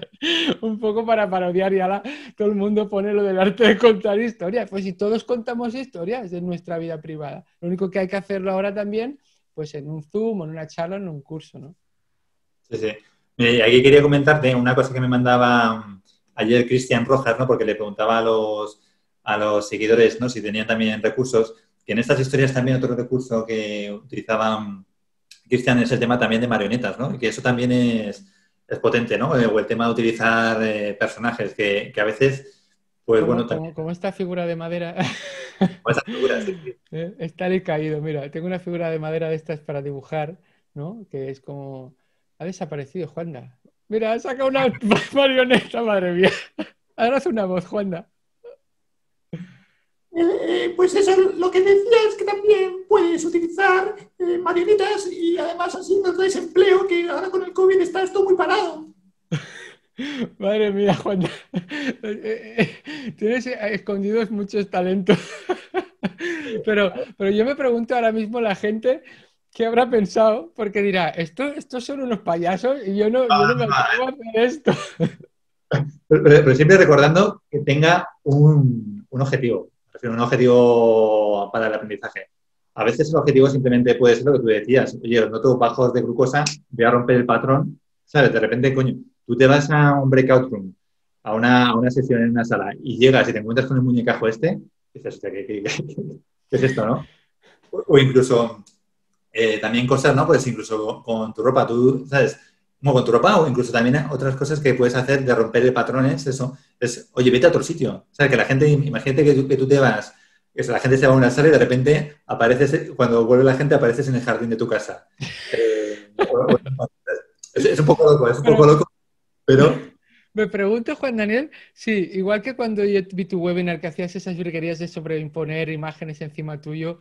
un poco para parodiar y ahora todo el mundo pone lo del arte de contar historias. Pues si todos contamos historias de nuestra vida privada, lo único que hay que hacerlo ahora también, pues en un Zoom, en una charla, en un curso, ¿no? Sí, sí. Eh, y aquí quería comentarte una cosa que me mandaba mm, ayer Cristian Rojas, ¿no? Porque le preguntaba a los, a los seguidores, ¿no? Si tenían también recursos y en estas historias también otro recurso que utilizaban Cristian es el tema también de marionetas, ¿no? Y que eso también es, potente, ¿no? Eh, o el tema de utilizar eh, personajes que, a veces, pues bueno... También... Como, esta figura de madera. Como esta figura, eh, Está el caído, mira, tengo una figura de madera de estas para dibujar, ¿no? Que es como... Ha desaparecido Juanda. Mira, saca una marioneta, madre mía. Ahora hace una voz, Juanda. Eh, pues eso, lo que decías que también puedes utilizar eh, marionetas y además así no traes empleo, que ahora con el COVID está esto muy parado. Madre mía, Juan, eh, eh, tienes escondidos muchos talentos. Pero, pero yo me pregunto ahora mismo la gente qué habrá pensado, porque dirá, esto, estos son unos payasos y yo no, me acuerdo ah, a hacer esto. Pero, siempre recordando que tenga un, un objetivo un objetivo para el aprendizaje. A veces el objetivo simplemente puede ser lo que tú decías. Oye, no tengo bajos de glucosa, voy a romper el patrón. ¿Sabes? De repente, coño, tú te vas a un breakout room, a una, sesión en una sala, y llegas y te encuentras con el muñecajo este, dices, ¿qué, es esto, no? O, incluso, eh, también cosas, ¿no? Pues incluso con tu ropa, tú, ¿sabes? con tu ropa o incluso también otras cosas que puedes hacer de romper patrones, ¿eh? eso, es, oye, vete a otro sitio. O sea, que la gente, imagínate que tú, te vas, que la gente se va a una sala y de repente apareces, cuando vuelve la gente, apareces en el jardín de tu casa. Eh, es, un poco loco, es un poco loco, pero... Me pregunto, Juan Daniel, sí, igual que cuando yo vi tu webinar que hacías esas virguerías de sobreimponer imágenes encima tuyo,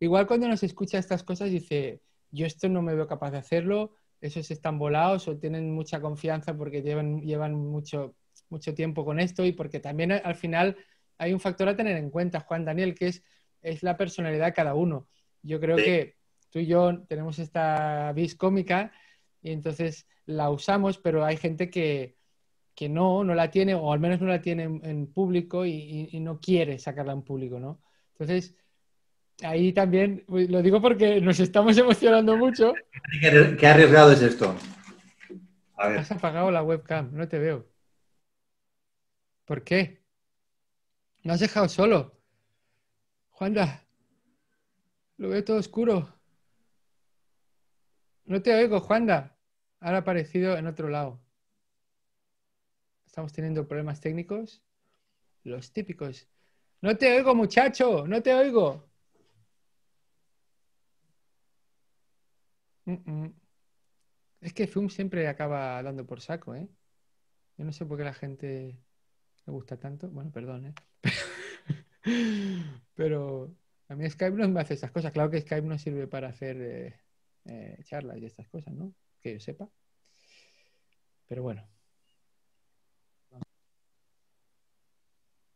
igual cuando nos escucha estas cosas dice, yo esto no me veo capaz de hacerlo, esos están volados o tienen mucha confianza porque llevan, llevan mucho, mucho tiempo con esto y porque también al final hay un factor a tener en cuenta, Juan Daniel, que es, es la personalidad de cada uno. Yo creo que tú y yo tenemos esta vis cómica y entonces la usamos, pero hay gente que, no, no la tiene, o al menos no la tiene en, público y, no quiere sacarla en público, ¿no? Entonces, ahí también, lo digo porque nos estamos emocionando mucho. ¿Qué arriesgado es esto? Has apagado la webcam, no te veo. ¿Por qué? No has dejado solo? Juanda, lo veo todo oscuro. No te oigo, Juanda. Ha aparecido en otro lado. Estamos teniendo problemas técnicos. Los típicos. No te oigo, muchacho. No te oigo. Mm, mm. Es que Zoom siempre acaba dando por saco, ¿eh? Yo no sé por qué la gente le gusta tanto. Bueno, perdón, ¿eh? Pero a mí Skype no me hace esas cosas. Claro que Skype no sirve para hacer eh, eh, charlas y estas cosas, ¿no? Que yo sepa. Pero bueno.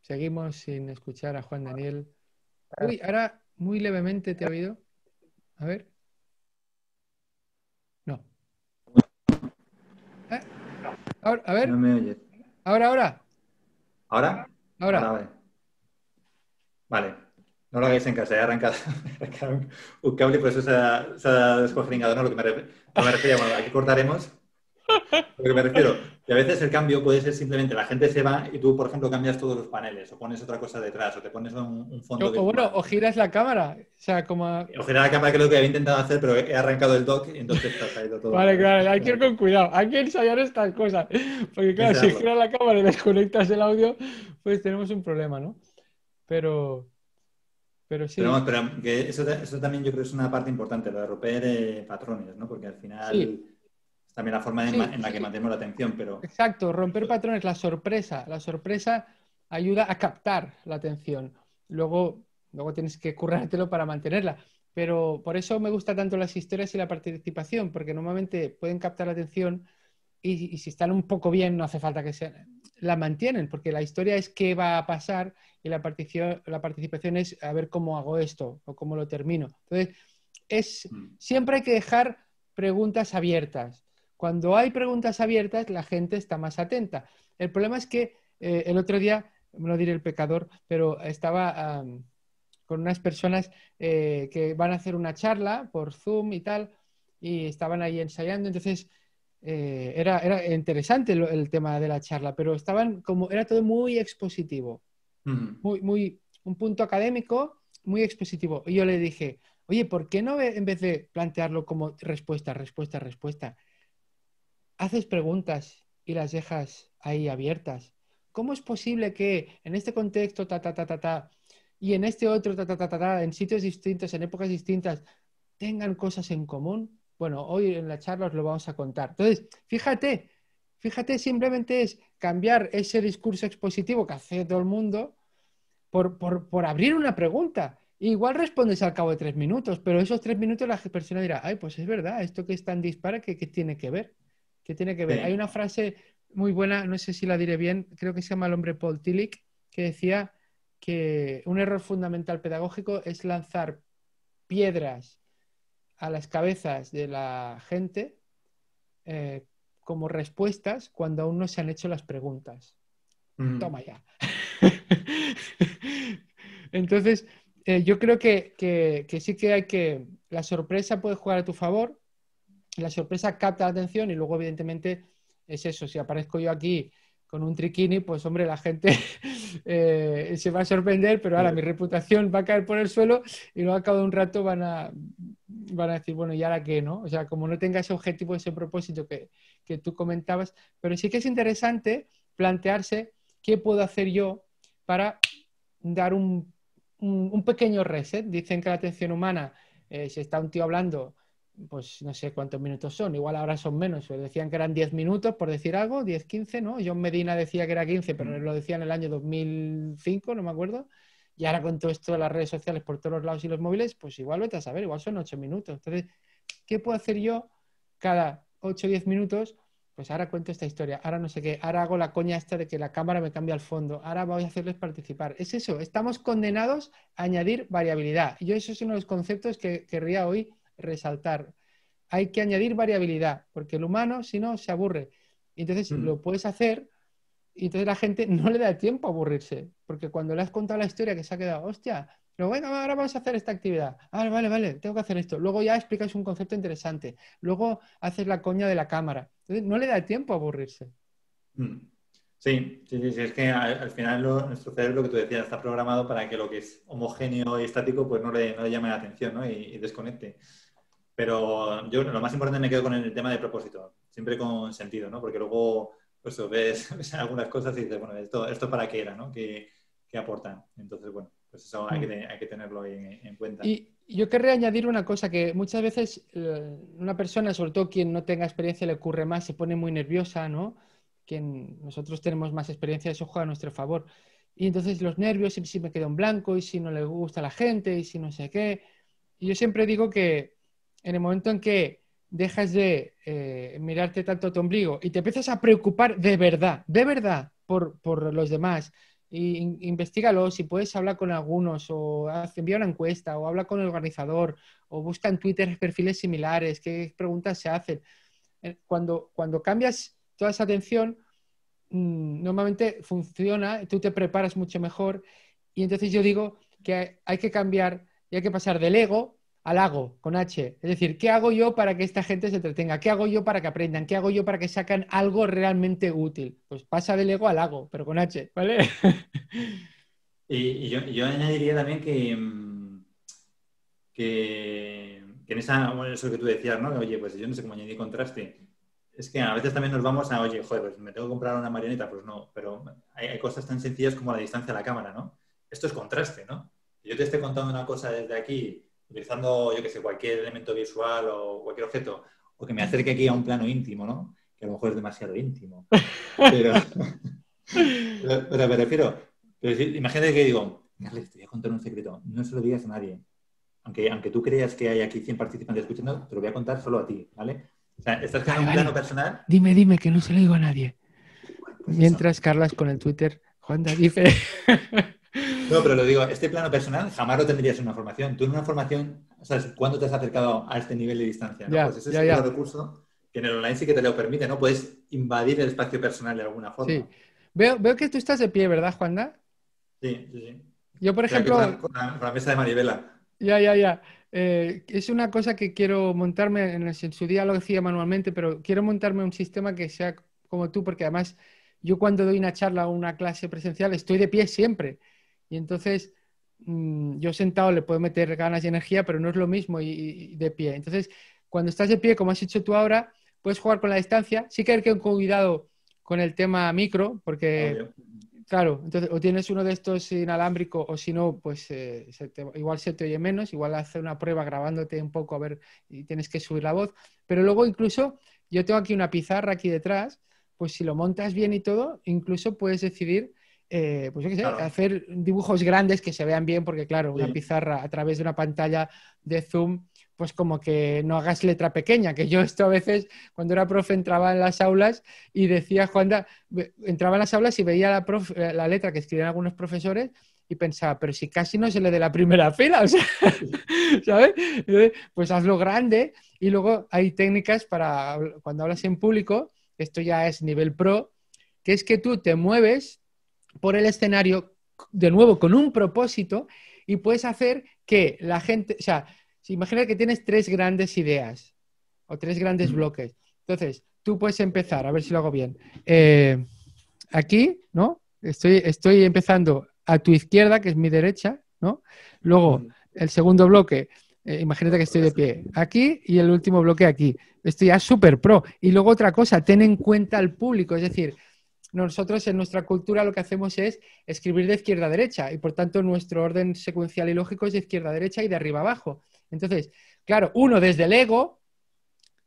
Seguimos sin escuchar a Juan Daniel. Uy, ahora muy levemente te ha oído. A ver. Ahora, a ver. No me oyes. Ahora, ahora. ¿Ahora? Ahora. Vale. No lo hagáis en casa, he arrancado, arrancado un, cable y por eso se ha, se ¿no? Lo que me, refería, bueno, aquí cortaremos. Lo que me refiero, que a veces el cambio puede ser simplemente la gente se va y tú, por ejemplo, cambias todos los paneles o pones otra cosa detrás o te pones un, fondo. O, bueno, o giras la cámara. O sea, como. O girar la cámara, que es lo que había intentado hacer, pero he arrancado el dock y entonces te ha caído todo. Vale, claro, hay que ir con cuidado. Hay que ensayar estas cosas. Porque, claro, si giras la cámara y desconectas el audio, pues tenemos un problema, ¿no? Pero. Pero sí. Pero, eso, eso, también yo creo que es una parte importante, lo de romper eh, patrones, ¿no? Porque al final también la forma en, la que mantenemos la atención, pero... Exacto, romper patrones, la sorpresa. La sorpresa ayuda a captar la atención. Luego, luego tienes que currártelo para mantenerla. Pero por eso me gusta tanto las historias y la participación, porque normalmente pueden captar la atención y, si están un poco bien, no hace falta que se la mantienen, porque la historia es qué va a pasar y la, participación, la participación es a ver cómo hago esto o cómo lo termino. Entonces, es, mm. siempre hay que dejar preguntas abiertas. Cuando hay preguntas abiertas, la gente está más atenta. El problema es que eh, el otro día, no diré el pecador, pero estaba con unas personas eh, que van a hacer una charla por Zoom y tal, y estaban ahí ensayando, entonces eh, era, era, interesante el, tema de la charla, pero estaban como, era todo muy expositivo, mm. muy, muy, un punto académico muy expositivo. Y yo le dije, oye, ¿por qué no en vez de plantearlo como respuesta, respuesta, respuesta? haces preguntas y las dejas ahí abiertas. ¿Cómo es posible que en este contexto, ta, ta, ta, ta, ta, y en este otro, ta, ta, ta, ta, en sitios distintos, en épocas distintas, tengan cosas en común? Bueno, hoy en la charla os lo vamos a contar. Entonces, fíjate, fíjate, simplemente es cambiar ese discurso expositivo que hace todo el mundo por, abrir una pregunta. Igual respondes al cabo de tres minutos, pero esos tres minutos la persona dirá, ay, pues es verdad, esto que es tan dispara, ¿qué tiene que ver? que tiene que ver. Hay una frase muy buena, no sé si la diré bien, creo que se llama el hombre Paul Tillich, que decía que un error fundamental pedagógico es lanzar piedras a las cabezas de la gente eh, como respuestas cuando aún no se han hecho las preguntas. Toma ya. Entonces, eh, yo creo que, sí que hay que... La sorpresa puede jugar a tu favor, la sorpresa capta la atención y luego, evidentemente, es eso. Si aparezco yo aquí con un triquini, pues hombre, la gente eh, se va a sorprender, pero ahora mi reputación va a caer por el suelo y luego a cabo de un rato van a, van a decir, bueno, ¿y ahora qué? ¿no? O sea, como no tenga ese objetivo, ese propósito que, tú comentabas, pero sí que es interesante plantearse qué puedo hacer yo para dar un, pequeño reset. Dicen que la atención humana, eh, si está un tío hablando pues no sé cuántos minutos son, igual ahora son menos, decían que eran 10 minutos por decir algo, 10, 15, ¿no? John Medina decía que era 15, pero lo decía en el año 2005, no me acuerdo, y ahora con todo esto de las redes sociales por todos los lados y los móviles, pues igual vete a saber, igual son 8 minutos. Entonces, ¿qué puedo hacer yo cada 8 o 10 minutos? Pues ahora cuento esta historia, ahora no sé qué, ahora hago la coña esta de que la cámara me cambia el fondo, ahora voy a hacerles participar. Es eso, estamos condenados a añadir variabilidad. Yo eso es uno de los conceptos que querría hoy resaltar. Hay que añadir variabilidad, porque el humano, si no, se aburre. Entonces, mm. lo puedes hacer y entonces la gente no le da tiempo a aburrirse, porque cuando le has contado la historia que se ha quedado, hostia, pero bueno, ahora vamos a hacer esta actividad. Ah, vale, vale, tengo que hacer esto. Luego ya explicas un concepto interesante. Luego haces la coña de la cámara. Entonces, no le da tiempo a aburrirse. Mm. Sí, sí, sí, es que al, final nuestro cerebro, lo que tú decías, está programado para que lo que es homogéneo y estático pues no le, no le llame la atención ¿no? y, desconecte. Pero yo lo más importante me quedo con el tema de propósito, siempre con sentido, ¿no? porque luego pues, ves, algunas cosas y dices, bueno, esto, para qué era, ¿no? ¿Qué, qué aportan? Entonces, bueno, pues eso hay que, mm. hay que tenerlo en, en cuenta. Y yo querría añadir una cosa que muchas veces eh, una persona, sobre todo quien no tenga experiencia, le ocurre más, se pone muy nerviosa, ¿no? que nosotros tenemos más experiencia, eso juega a nuestro favor. Y entonces los nervios, si, me quedo en blanco, y si no le gusta a la gente, y si no sé qué. Y yo siempre digo que en el momento en que dejas de eh, mirarte tanto tu ombligo y te empiezas a preocupar de verdad, de verdad, por, por los demás, y investigalo, si puedes hablar con algunos o envía una encuesta o habla con el organizador o busca en Twitter perfiles similares, qué preguntas se hacen. Eh, cuando, cuando cambias toda esa atención mm, normalmente funciona, tú te preparas mucho mejor y entonces yo digo que hay, que cambiar y hay que pasar del ego al hago, con H. Es decir, ¿qué hago yo para que esta gente se entretenga? ¿Qué hago yo para que aprendan? ¿Qué hago yo para que sacan algo realmente útil? Pues pasa del ego al hago, pero con H, ¿vale? y, yo, añadiría también que, mm, que, en esa, eso que tú decías, ¿no? Oye, pues yo no sé cómo añadir contraste es que a veces también nos vamos a, oye, joder, pues me tengo que comprar una marioneta, pues no, pero hay, cosas tan sencillas como la distancia a la cámara, ¿no? Esto es contraste, ¿no? Yo te estoy contando una cosa desde aquí, utilizando, yo qué sé, cualquier elemento visual o cualquier objeto, o que me acerque aquí a un plano íntimo, ¿no? Que a lo mejor es demasiado íntimo. Pero, pero, me refiero, pero imagínate que digo, Carles, te voy a contar un secreto, no se lo digas a nadie. Aunque, aunque tú creas que hay aquí 100 participantes escuchando, te lo voy a contar solo a ti, ¿vale? ¿estás un plano personal? Dime, dime, que no se lo digo a nadie. Pues Mientras Carlas con el Twitter, Juan dice... No, pero lo digo, este plano personal jamás lo tendrías en una formación. Tú en una formación, ¿sabes cuándo te has acercado a este nivel de distancia? pues ese es un recurso que en el online sí que te lo permite, ¿no? Puedes invadir el espacio personal de alguna forma. Sí. Veo, que tú estás de pie, ¿verdad, Juanda? Sí, sí, sí. Yo, por ejemplo... la, la, mesa de Maribela. Ya, ya, ya. Eh, es una cosa que quiero montarme, en, su día lo decía manualmente, pero quiero montarme un sistema que sea como tú, porque además yo cuando doy una charla o una clase presencial estoy de pie siempre. Y entonces mm, yo sentado le puedo meter ganas y energía, pero no es lo mismo y, de pie. Entonces, cuando estás de pie, como has hecho tú ahora, puedes jugar con la distancia. Sí que hay que tener cuidado con el tema micro, porque Claro, entonces o tienes uno de estos inalámbricos o si no, pues eh, igual se te oye menos, igual hace una prueba grabándote un poco a ver y tienes que subir la voz. Pero luego incluso yo tengo aquí una pizarra aquí detrás, pues si lo montas bien y todo, incluso puedes decidir, eh, pues yo qué sé, hacer dibujos grandes que se vean bien, porque claro, una pizarra a través de una pantalla de Zoom pues como que no hagas letra pequeña, que yo esto a veces cuando era profe entraba en las aulas y decía, Juanda, entraba en las aulas y veía eh, la, letra que escribían algunos profesores y pensaba, pero si casi no se le de la primera fila, o sea, ¿sabes? Pues hazlo grande y luego hay técnicas para cuando hablas en público, esto ya es nivel pro, que es que tú te mueves por el escenario de nuevo con un propósito y puedes hacer que la gente, o sea, si imagina que tienes tres grandes ideas o tres grandes bloques. Entonces, tú puedes empezar, a ver si lo hago bien. Eh, aquí, ¿no? Estoy, estoy empezando a tu izquierda, que es mi derecha, ¿no? Luego, el segundo bloque, eh, imagínate que estoy de pie aquí y el último bloque aquí. Estoy ya súper pro. Y luego otra cosa, ten en cuenta al público, es decir, nosotros en nuestra cultura lo que hacemos es escribir de izquierda a derecha y por tanto nuestro orden secuencial y lógico es de izquierda a derecha y de arriba a abajo. Entonces, claro, uno desde el ego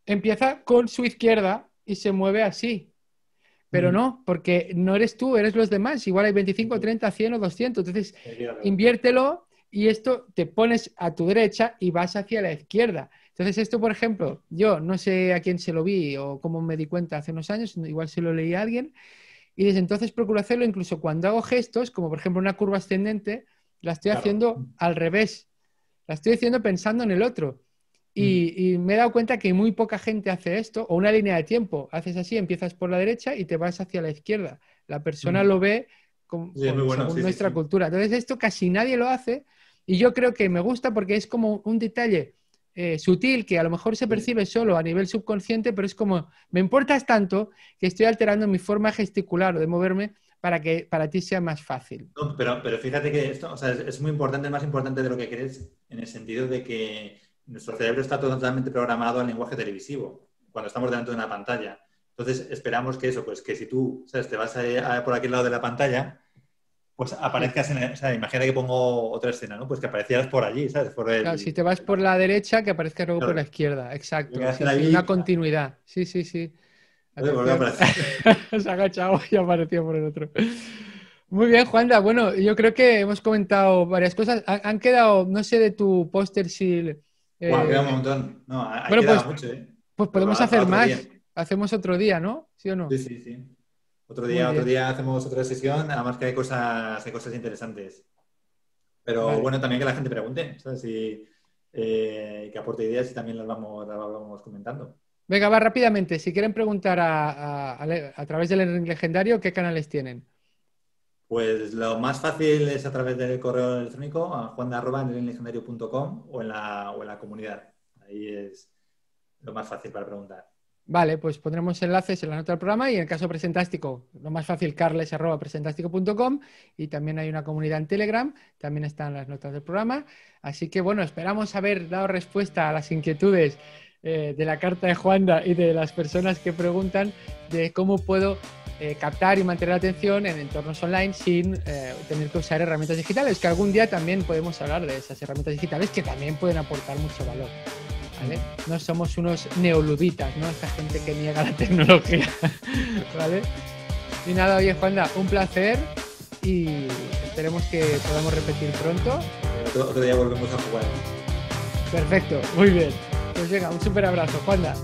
empieza con su izquierda y se mueve así. Pero no, porque no eres tú, eres los demás. Igual hay 25, 30, 100 o 200. Entonces, inviértelo y esto te pones a tu derecha y vas hacia la izquierda. Entonces, esto, por ejemplo, yo no sé a quién se lo vi o cómo me di cuenta hace unos años, igual se lo leí a alguien, y desde entonces procuro hacerlo incluso cuando hago gestos, como por ejemplo una curva ascendente, la estoy haciendo al revés la estoy haciendo pensando en el otro. Mm. Y, me he dado cuenta que muy poca gente hace esto, o una línea de tiempo. Haces así, empiezas por la derecha y te vas hacia la izquierda. La persona mm. lo ve como nuestra cultura. Entonces, esto casi nadie lo hace y yo creo que me gusta porque es como un detalle eh, sutil que a lo mejor se percibe solo a nivel subconsciente, pero es como, me importas tanto que estoy alterando mi forma gesticular o de moverme para que para ti sea más fácil. pero, pero fíjate que esto o sea, es, muy importante, más importante de lo que crees, en el sentido de que nuestro cerebro está totalmente programado al lenguaje televisivo, cuando estamos delante de una pantalla. Entonces, esperamos que eso, pues que si tú ¿sabes? te vas a, aquí por aquel lado de la pantalla, pues aparezcas en, o sea, imagina que pongo otra escena, ¿no? Pues que aparecieras por allí, ¿sabes? Por claro, si te vas por la derecha, que aparezcas luego por la izquierda, exacto. una continuidad, sí, sí, sí. Se ha agachado y ha aparecido por el otro. Muy bien, Juanda. Bueno, yo creo que hemos comentado varias cosas. Han, quedado, no sé de tu póster si. Eh, bueno, queda un montón. No, ha, bueno, pues, mucho, ¿eh? Pues podemos hacer más. Hacemos otro día, ¿no? ¿Sí o no? Sí, sí, sí. Otro día, otro día hacemos otra sesión. Además que hay cosas, hay cosas interesantes. Pero bueno, también que la gente pregunte, ¿sabes? Eh, y, que aporte ideas y también las vamos, las vamos comentando. Venga, va rápidamente. Si quieren preguntar a, través del legendario, ¿qué canales tienen? Pues lo más fácil es a través del correo electrónico a de o, en la, o en la comunidad. Ahí es lo más fácil para preguntar. Vale, pues pondremos enlaces en la nota del programa y en el caso presentástico, lo más fácil, carles.presentástico.com y también hay una comunidad en Telegram, también están las notas del programa. Así que bueno, esperamos haber dado respuesta a las inquietudes eh, de la carta de Juanda y de las personas que preguntan de cómo puedo eh, captar y mantener la atención en entornos online sin eh, tener que usar herramientas digitales, que algún día también podemos hablar de esas herramientas digitales que también pueden aportar mucho valor. ¿vale? Mm. No somos unos neoluditas, ¿no? Esta gente que niega la tecnología. ¿vale? Y nada, oye Juanda, un placer y esperemos que podamos repetir pronto. otro día volvemos a jugar. Perfecto, muy bien. Pues llega un super abrazo, Juanda.